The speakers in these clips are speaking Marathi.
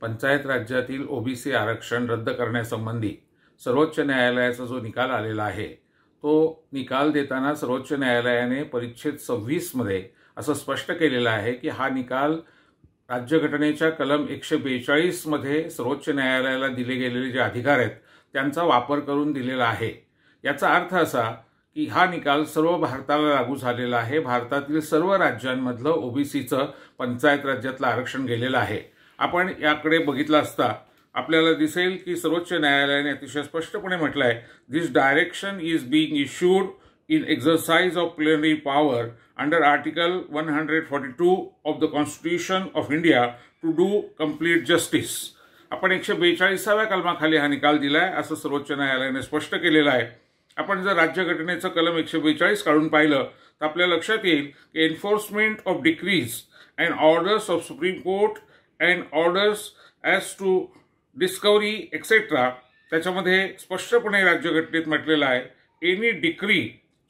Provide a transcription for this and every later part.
पंचायत राज्यातील ओबीसी आरक्षण रद्द करण्यासंबंधी सर्वोच्च न्यायालयाचा जो निकाल आलेला आहे तो निकाल देताना सर्वोच्च न्यायालयाने परिच्छेद सव्वीसमध्ये असं स्पष्ट केलेलं आहे की हा निकाल राज्यघटनेच्या कलम एकशे बेचाळीसमध्ये सर्वोच्च न्यायालयाला दिले गेलेले जे अधिकार आहेत त्यांचा वापर करून दिलेला आहे याचा अर्थ असा की हा निकाल सर्व भारताला लागू झालेला आहे भारतातील सर्व राज्यांमधलं ओबीसीचं पंचायत राज्यातलं आरक्षण गेलेलं आहे आपण याकडे बघितलं असता आपल्याला दिसेल की सर्वोच्च न्यायालयाने अतिशय स्पष्टपणे म्हटलं आहे this direction is being issued in exercise of plenary power under article one hundred forty two of the constitution of India to do complete justice आपण एकशे बेचाळीसाव्या कलमाखाली हा निकाल दिला आहे असं सर्वोच्च न्यायालयाने स्पष्ट केलेलं आहे आपण जर राज्यघटनेचं कलम एकशे बेचाळीस काढून पाहिलं तर आपल्या लक्षात येईल की enforcement of decrees and orders of supreme court and orders as to discovery etcetera त्याच्यामध्ये स्पष्टपणे राज्यघटनेत म्हटलेलं आहे any decree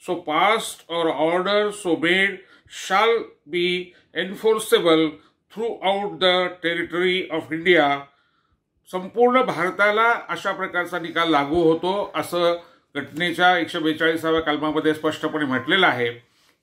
so passed or order so made shall be enforceable throughout the territory of India संपूर्ण भारताला अशा प्रकारचा निकाल लागू होतो असं घटनेच्या एकशे बेचाळीसाव्या कलमामध्ये स्पष्टपणे म्हटलेलं आहे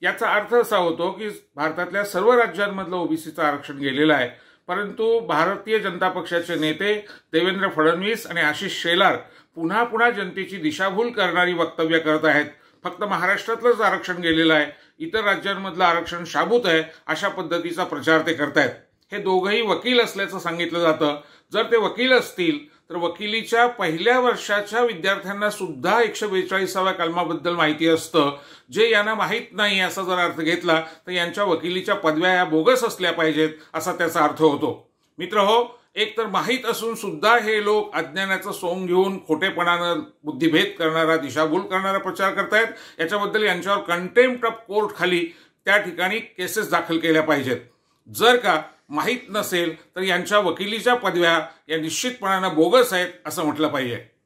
याचा अर्थ असा होतो की भारतातल्या सर्व राज्यांमधलं ओबीसीचं आरक्षण गेलेलं आहे परंतु भारतीय जनता पक्षाचे नेते देवेंद्र फडणवीस आणि आशिष शेलार पुन्हा पुन्हा जनतेची दिशाभूल करणारी वक्तव्य करत आहेत फक्त महाराष्ट्रातलंच आरक्षण गेलेलं आहे इतर राज्यांमधलं आरक्षण शाबूत आहे अशा पद्धतीचा प्रचार ते करतायत हे दोघंही वकील असल्याचं सांगितलं जातं जर ते वकील असतील तर वकिलीच्या पहिल्या वर्षाच्या विद्यार्थ्यांना सुद्धा एकशे बेचाळीसाव्या कलमाबद्दल माहिती असतं जे यांना माहीत नाही असा जर अर्थ घेतला तर यांच्या वकिलीच्या पदव्या या बोगस असल्या पाहिजेत असा त्याचा अर्थ होतो मित्र हो एक तर माहीत असून सुद्धा हे लोक अज्ञानाचं सोंग घेऊन खोटेपणानं बुद्धिभेद करणारा दिशाभूल करणारा प्रचार करतायत याच्याबद्दल यांच्यावर कंटेम्प्ट ऑफ कोर्ट खाली त्या ठिकाणी केसेस दाखल केल्या पाहिजेत जर का माहीत नसेल तर यांच्या वकिलीच्या पदव्या या निश्चितपणानं बोगस आहेत असं म्हटलं पाहिजे